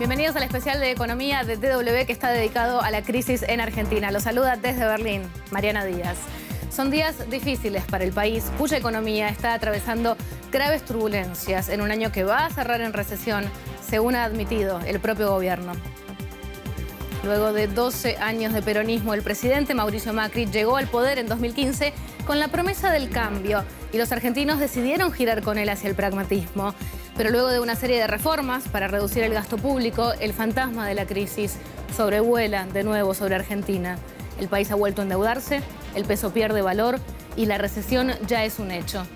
Bienvenidos al especial de Economía de DW que está dedicado a la crisis en Argentina. Los saluda desde Berlín, Mariana Díaz. Son días difíciles para el país, cuya economía está atravesando graves turbulencias en un año que va a cerrar en recesión, según ha admitido el propio gobierno. Luego de 12 años de peronismo, el presidente Mauricio Macri llegó al poder en 2015 con la promesa del cambio y los argentinos decidieron girar con él hacia el pragmatismo. Pero luego de una serie de reformas para reducir el gasto público, el fantasma de la crisis sobrevuela de nuevo sobre Argentina. El país ha vuelto a endeudarse, el peso pierde valor y la recesión ya es un hecho.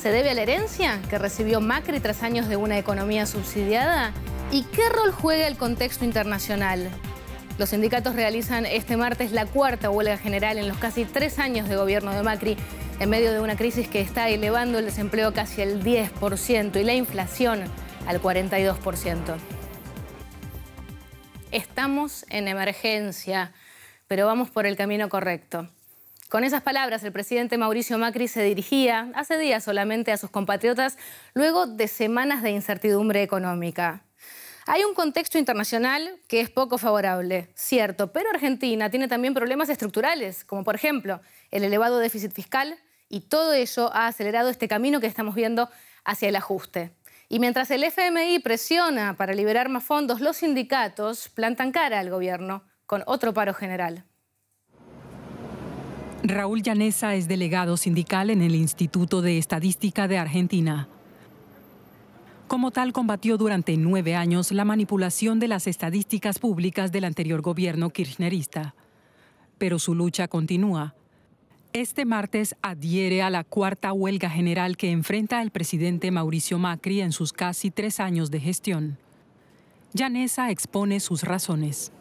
¿Se debe a la herencia que recibió Macri tras años de una economía subsidiada? ¿Y qué rol juega el contexto internacional? Los sindicatos realizan este martes la cuarta huelga general en los casi tres años de gobierno de Macri, en medio de una crisis que está elevando el desempleo casi al 10% y la inflación al 42%. Estamos en emergencia, pero vamos por el camino correcto. Con esas palabras, el presidente Mauricio Macri se dirigía hace días solamente a sus compatriotas, luego de semanas de incertidumbre económica. Hay un contexto internacional que es poco favorable, cierto, pero Argentina tiene también problemas estructurales, como por ejemplo el elevado déficit fiscal, y todo ello ha acelerado este camino que estamos viendo hacia el ajuste. Y mientras el FMI presiona para liberar más fondos, los sindicatos plantan cara al gobierno con otro paro general. Raúl Llanesa es delegado sindical en el Instituto de Estadística de Argentina. Como tal, combatió durante nueve años la manipulación de las estadísticas públicas del anterior gobierno kirchnerista. Pero su lucha continúa. Este martes adhiere a la cuarta huelga general que enfrenta el presidente Mauricio Macri en sus casi tres años de gestión. Llanesa expone sus razones.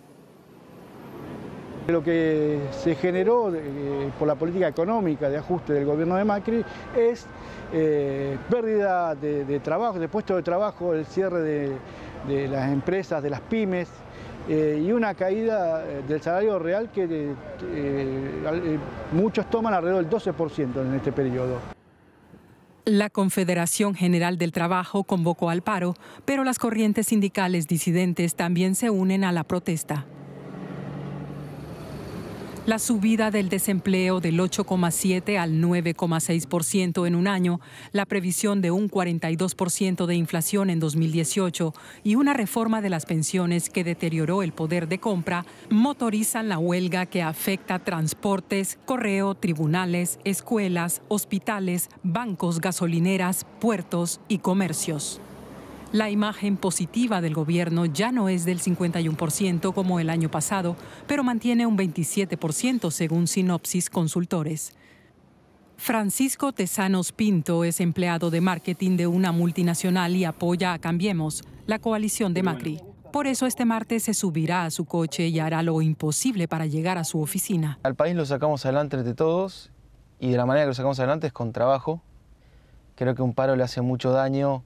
Lo que se generó eh, por la política económica de ajuste del gobierno de Macri es eh, pérdida de, trabajo, de puestos de trabajo, el cierre de, las empresas, de las pymes, eh, y una caída del salario real que muchos toman alrededor del 12% en este periodo. La Confederación General del Trabajo convocó al paro, pero las corrientes sindicales disidentes también se unen a la protesta. La subida del desempleo del 8,7 al 9,6% en un año, la previsión de un 42% de inflación en 2018 y una reforma de las pensiones que deterioró el poder de compra motorizan la huelga que afecta transportes, correo, tribunales, escuelas, hospitales, bancos, gasolineras, puertos y comercios. La imagen positiva del gobierno ya no es del 51% como el año pasado, pero mantiene un 27% según Sinopsis Consultores. Francisco Tesanos Pinto es empleado de marketing de una multinacional y apoya a Cambiemos, la coalición de Macri. Por eso este martes se subirá a su coche y hará lo imposible para llegar a su oficina. Al país lo sacamos adelante de todos y de la manera que lo sacamos adelante es con trabajo. Creo que un paro le hace mucho daño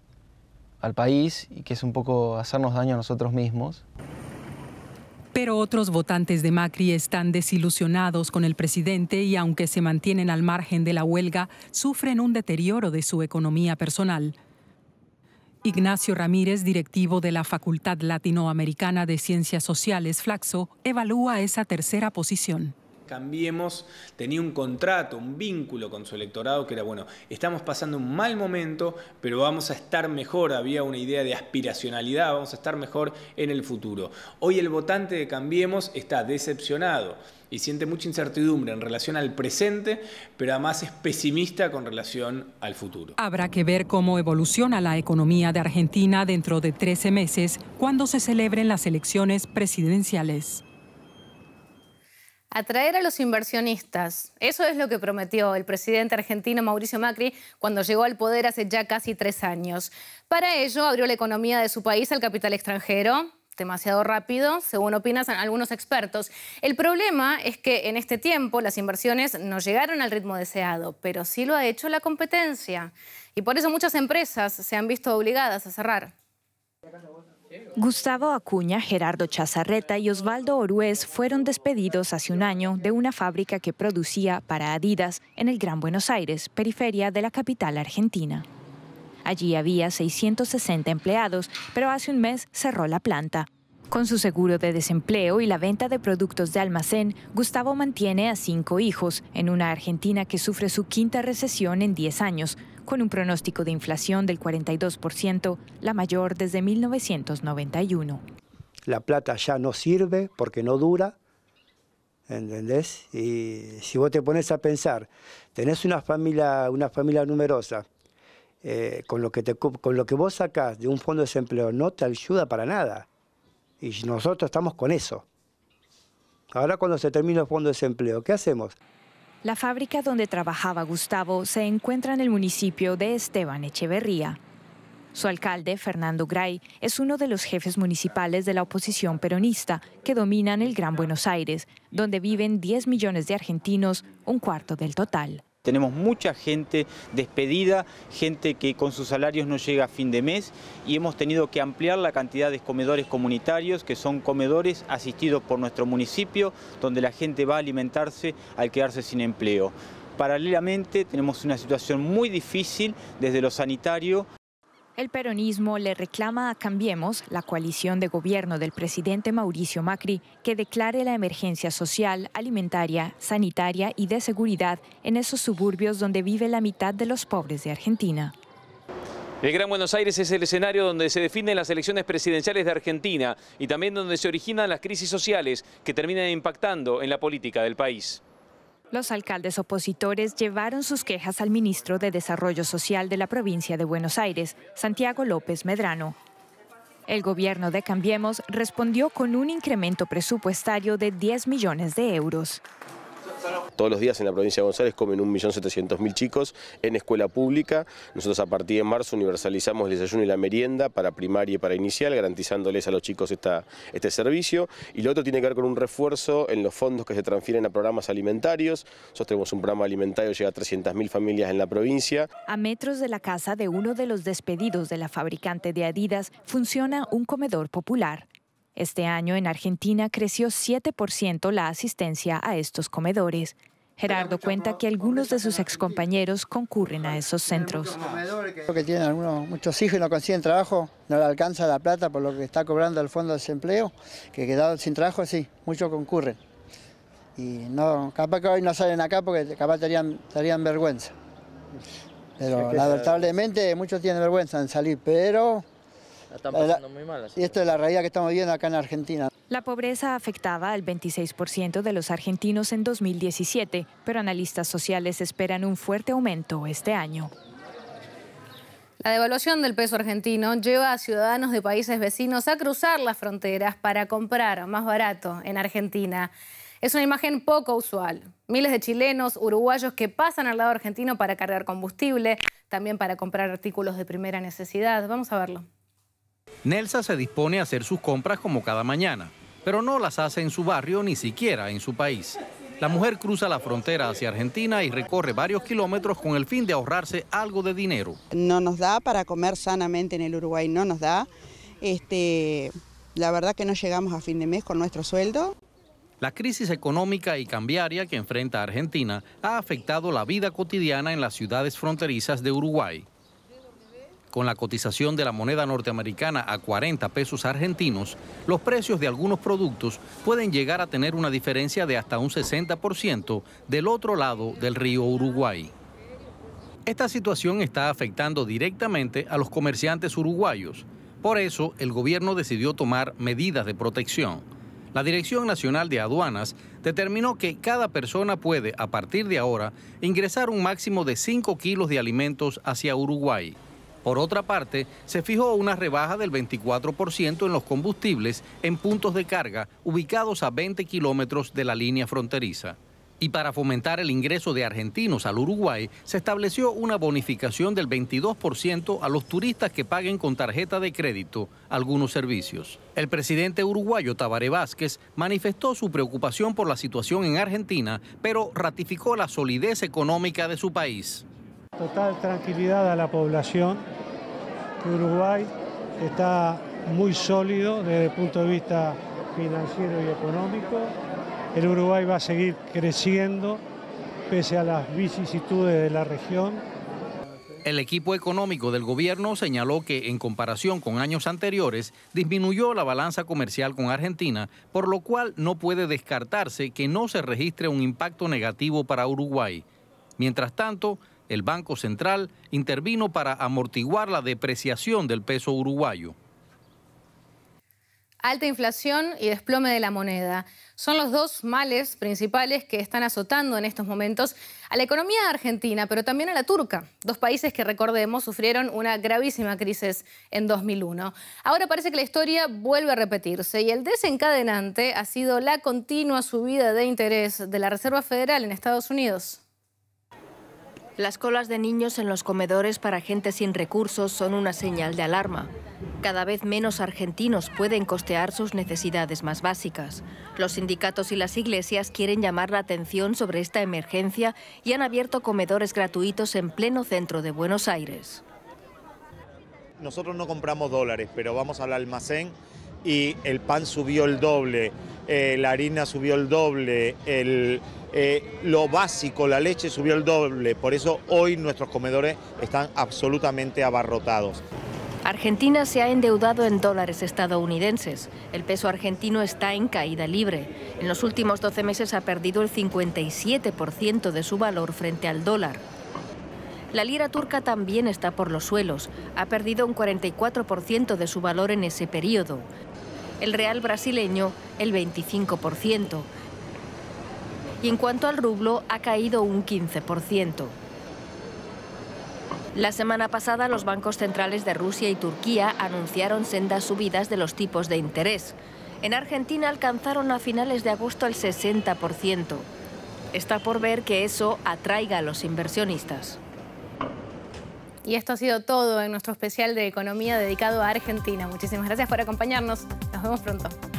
al país y que es un poco hacernos daño a nosotros mismos. Pero otros votantes de Macri están desilusionados con el presidente y aunque se mantienen al margen de la huelga, sufren un deterioro de su economía personal. Ignacio Ramírez, directivo de la Facultad Latinoamericana de Ciencias Sociales, Flaxo, evalúa esa tercera posición. Cambiemos tenía un contrato, un vínculo con su electorado que era, bueno, estamos pasando un mal momento, pero vamos a estar mejor, había una idea de aspiracionalidad, vamos a estar mejor en el futuro. Hoy el votante de Cambiemos está decepcionado y siente mucha incertidumbre en relación al presente, pero además es pesimista con relación al futuro. Habrá que ver cómo evoluciona la economía de Argentina dentro de 13 meses, cuando se celebren las elecciones presidenciales. Atraer a los inversionistas. Eso es lo que prometió el presidente argentino Mauricio Macri cuando llegó al poder hace ya casi tres años. Para ello abrió la economía de su país al capital extranjero, demasiado rápido, según opinan algunos expertos. El problema es que en este tiempo las inversiones no llegaron al ritmo deseado, pero sí lo ha hecho la competencia. Y por eso muchas empresas se han visto obligadas a cerrar. Gustavo Acuña, Gerardo Chazarreta y Osvaldo Oruez fueron despedidos hace un año de una fábrica que producía para Adidas en el Gran Buenos Aires, periferia de la capital argentina. Allí había 660 empleados, pero hace un mes cerró la planta. Con su seguro de desempleo y la venta de productos de almacén, Gustavo mantiene a cinco hijos en una Argentina que sufre su quinta recesión en 10 años, con un pronóstico de inflación del 42%, la mayor desde 1991. La plata ya no sirve porque no dura, ¿entendés? Y si vos te pones a pensar, tenés una familia, una familia numerosa, eh, con, lo que con lo que vos sacás de un fondo de desempleo no te ayuda para nada. Y nosotros estamos con eso. Ahora cuando se termina el fondo de desempleo, ¿qué hacemos? La fábrica donde trabajaba Gustavo se encuentra en el municipio de Esteban Echeverría. Su alcalde, Fernando Gray, es uno de los jefes municipales de la oposición peronista que dominan el Gran Buenos Aires, donde viven 10 millones de argentinos, un cuarto del total. Tenemos mucha gente despedida, gente que con sus salarios no llega a fin de mes y hemos tenido que ampliar la cantidad de comedores comunitarios, que son comedores asistidos por nuestro municipio, donde la gente va a alimentarse al quedarse sin empleo. Paralelamente tenemos una situación muy difícil desde lo sanitario. El peronismo le reclama a Cambiemos, la coalición de gobierno del presidente Mauricio Macri, que declare la emergencia social, alimentaria, sanitaria y de seguridad en esos suburbios donde vive la mitad de los pobres de Argentina. El Gran Buenos Aires es el escenario donde se definen las elecciones presidenciales de Argentina y también donde se originan las crisis sociales que terminan impactando en la política del país. Los alcaldes opositores llevaron sus quejas al ministro de Desarrollo Social de la provincia de Buenos Aires, Santiago López Medrano. El gobierno de Cambiemos respondió con un incremento presupuestario de 10 millones de euros. Todos los días en la provincia de González comen 1.700.000 chicos en escuela pública. Nosotros a partir de marzo universalizamos el desayuno y la merienda para primaria y para inicial, garantizándoles a los chicos este servicio. Y lo otro tiene que ver con un refuerzo en los fondos que se transfieren a programas alimentarios. Nosotros tenemos un programa alimentario, que llega a 300.000 familias en la provincia. A metros de la casa de uno de los despedidos de la fabricante de Adidas funciona un comedor popular. Este año en Argentina creció 7% la asistencia a estos comedores. Gerardo cuenta que algunos de sus excompañeros concurren a esos centros. Creo que tienen muchos hijos y no consiguen trabajo, no le alcanza la plata por lo que está cobrando el Fondo de Desempleo, que quedado sin trabajo, sí, muchos concurren. Y no, capaz que hoy no salen acá porque capaz estarían, estarían vergüenza. Pero lamentablemente muchos tienen vergüenza en salir, pero la muy mal. Y esto es la realidad que estamos viviendo acá en Argentina. La pobreza afectaba al 26% de los argentinos en 2017, pero analistas sociales esperan un fuerte aumento este año. La devaluación del peso argentino lleva a ciudadanos de países vecinos a cruzar las fronteras para comprar más barato en Argentina. Es una imagen poco usual. Miles de chilenos, uruguayos que pasan al lado argentino para cargar combustible, también para comprar artículos de primera necesidad. Vamos a verlo. Nelsa se dispone a hacer sus compras como cada mañana, pero no las hace en su barrio ni siquiera en su país. La mujer cruza la frontera hacia Argentina y recorre varios kilómetros con el fin de ahorrarse algo de dinero. No nos da para comer sanamente en el Uruguay, no nos da. Este, la verdad que no llegamos a fin de mes con nuestro sueldo. La crisis económica y cambiaria que enfrenta Argentina ha afectado la vida cotidiana en las ciudades fronterizas de Uruguay con la cotización de la moneda norteamericana a 40 pesos argentinos, los precios de algunos productos pueden llegar a tener una diferencia de hasta un 60% del otro lado del río Uruguay. Esta situación está afectando directamente a los comerciantes uruguayos. Por eso, el gobierno decidió tomar medidas de protección. La Dirección Nacional de Aduanas determinó que cada persona puede, a partir de ahora, ingresar un máximo de 5 kilos de alimentos hacia Uruguay. Por otra parte, se fijó una rebaja del 24% en los combustibles en puntos de carga ubicados a 20 kilómetros de la línea fronteriza. Y para fomentar el ingreso de argentinos al Uruguay, se estableció una bonificación del 22% a los turistas que paguen con tarjeta de crédito algunos servicios. El presidente uruguayo Tabaré Vázquez manifestó su preocupación por la situación en Argentina, pero ratificó la solidez económica de su país. Total tranquilidad a la población. Uruguay está muy sólido desde el punto de vista financiero y económico. El Uruguay va a seguir creciendo pese a las vicisitudes de la región. El equipo económico del gobierno señaló que, en comparación con años anteriores, disminuyó la balanza comercial con Argentina, por lo cual no puede descartarse que no se registre un impacto negativo para Uruguay. Mientras tanto, el Banco Central intervino para amortiguar la depreciación del peso uruguayo. Alta inflación y desplome de la moneda son los dos males principales que están azotando en estos momentos a la economía argentina, pero también a la turca, dos países que, recordemos, sufrieron una gravísima crisis en 2001. Ahora parece que la historia vuelve a repetirse y el desencadenante ha sido la continua subida de interés de la Reserva Federal en Estados Unidos. Las colas de niños en los comedores para gente sin recursos son una señal de alarma. Cada vez menos argentinos pueden costear sus necesidades más básicas. Los sindicatos y las iglesias quieren llamar la atención sobre esta emergencia y han abierto comedores gratuitos en pleno centro de Buenos Aires. Nosotros no compramos dólares, pero vamos al almacén y el pan subió el doble, eh, la harina subió el doble, eh, lo básico, la leche subió el doble. Por eso hoy nuestros comedores están absolutamente abarrotados. Argentina se ha endeudado en dólares estadounidenses. El peso argentino está en caída libre. En los últimos 12 meses ha perdido el 57% de su valor frente al dólar. La lira turca también está por los suelos. Ha perdido un 44% de su valor en ese periodo el real brasileño el 25%. Y en cuanto al rublo, ha caído un 15%. La semana pasada los bancos centrales de Rusia y Turquía anunciaron sendas subidas de los tipos de interés. En Argentina alcanzaron a finales de agosto el 60%. Está por ver que eso atraiga a los inversionistas. Y esto ha sido todo en nuestro especial de economía dedicado a Argentina. Muchísimas gracias por acompañarnos. Nos vemos pronto.